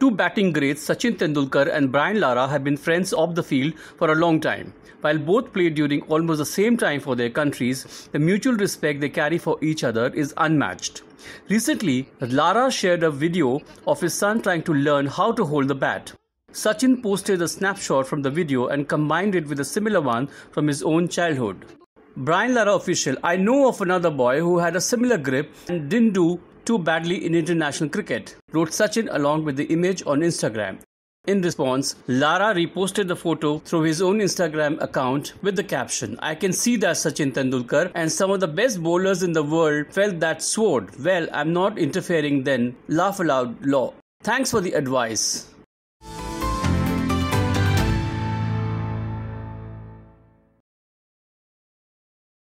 Two batting greats, Sachin Tendulkar and Brian Lara, have been friends off the field for a long time. While both played during almost the same time for their countries, the mutual respect they carry for each other is unmatched. Recently, Lara shared a video of his son trying to learn how to hold the bat. Sachin posted a snapshot from the video and combined it with a similar one from his own childhood. Brian Lara official, I know of another boy who had a similar grip and didn't do too badly in international cricket, wrote Sachin along with the image on Instagram. In response, Lara reposted the photo through his own Instagram account with the caption, I can see that Sachin Tendulkar and some of the best bowlers in the world felt that sword. Well, I'm not interfering then. Laugh aloud, law. Thanks for the advice.